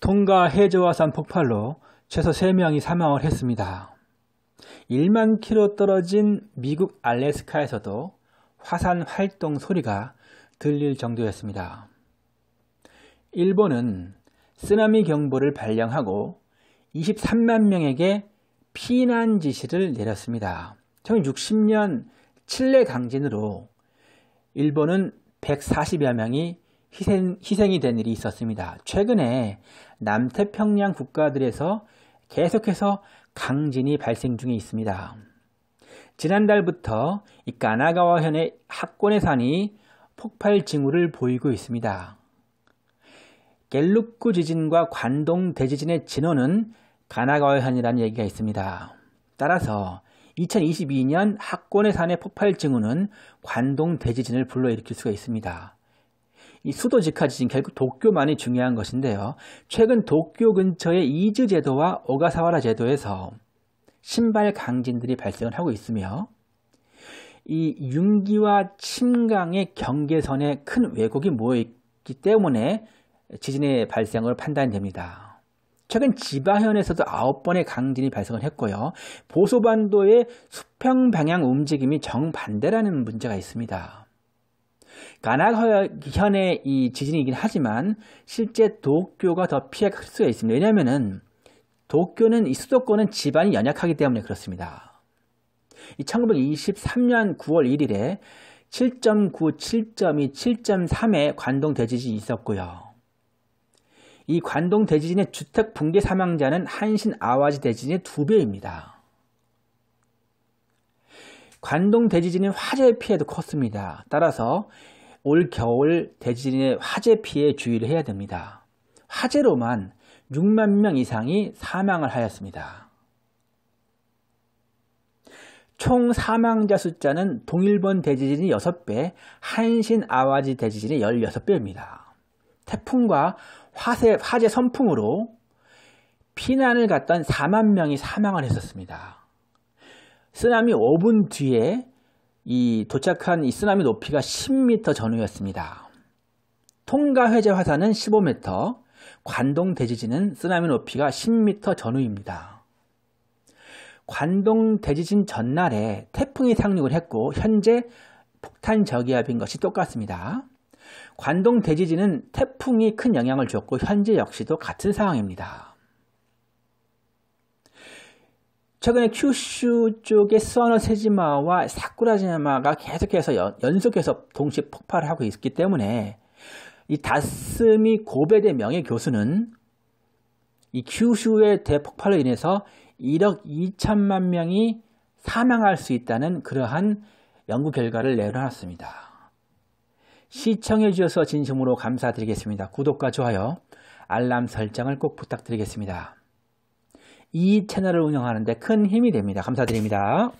통가 해저화산 폭발로 최소 3명이 사망을 했습니다. 1만 킬로 떨어진 미국 알래스카에서도 화산 활동 소리가 들릴 정도였습니다. 일본은 쓰나미 경보를 발령하고 23만 명에게 피난 지시를 내렸습니다. 1960년 칠레 강진으로 일본은 140여 명이 희생, 희생이 된 일이 있었습니다. 최근에 남태평양 국가들에서 계속해서 강진이 발생 중에 있습니다. 지난달부터 이 가나가와 현의 학권의 산이 폭발 징후를 보이고 있습니다. 갤룩구 지진과 관동 대지진의 진원은 가나가와 현이라는 얘기가 있습니다. 따라서 2022년 학권의 산의 폭발 징후는 관동 대지진을 불러일으킬 수가 있습니다. 이 수도 직하 지진 결국 도쿄만이 중요한 것인데요. 최근 도쿄 근처의 이즈 제도와 오가사와라 제도에서 신발 강진들이 발생을 하고 있으며 이 융기와 침강의 경계선에 큰 왜곡이 모여있기 때문에 지진의 발생을 판단됩니다. 최근 지바현에서도 아홉 번의 강진이 발생을 했고요. 보소반도의 수평 방향 움직임이 정반대라는 문제가 있습니다. 가나현의 이 지진이긴 하지만 실제 도쿄가 더 피해가 클 수가 있습니다. 왜냐하면 도쿄는 이 수도권은 지반이 연약하기 때문에 그렇습니다. 이 1923년 9월 1일에 7.9, 7.2, 7.3의 관동 대지진이 있었고요. 이 관동 대지진의 주택 붕괴 사망자는 한신 아와지 대지진의 두 배입니다. 관동 대지진인 화재 피해도 컸습니다. 따라서 올 겨울 대지진의 화재 피해 주의를 해야 됩니다. 화재로만 6만 명 이상이 사망을 하였습니다. 총 사망자 숫자는 동일본 대지진이 6배, 한신 아와지 대지진이 16배입니다. 태풍과 화재, 화재 선풍으로 피난을 갔던 4만 명이 사망을 했었습니다. 쓰나미 5분 뒤에 이 도착한 이 쓰나미 높이가 10m 전후였습니다. 통가 해제 화산은 15m, 관동 대지진은 쓰나미 높이가 10m 전후입니다. 관동 대지진 전날에 태풍이 상륙을 했고 현재 폭탄 저기압인 것이 똑같습니다. 관동 대지진은 태풍이 큰 영향을 주었고 현재 역시도 같은 상황입니다. 최근에 큐슈 쪽의 스와노세지마와 사쿠라지마가 계속해서 연, 속해서 동시에 폭발하고 을 있기 때문에 이 다스미 고베대 명예 교수는 이 큐슈의 대폭발로 인해서 1억 2천만 명이 사망할 수 있다는 그러한 연구 결과를 내려놨습니다 시청해 주셔서 진심으로 감사드리겠습니다. 구독과 좋아요, 알람 설정을 꼭 부탁드리겠습니다. 이 채널을 운영하는데 큰 힘이 됩니다. 감사드립니다.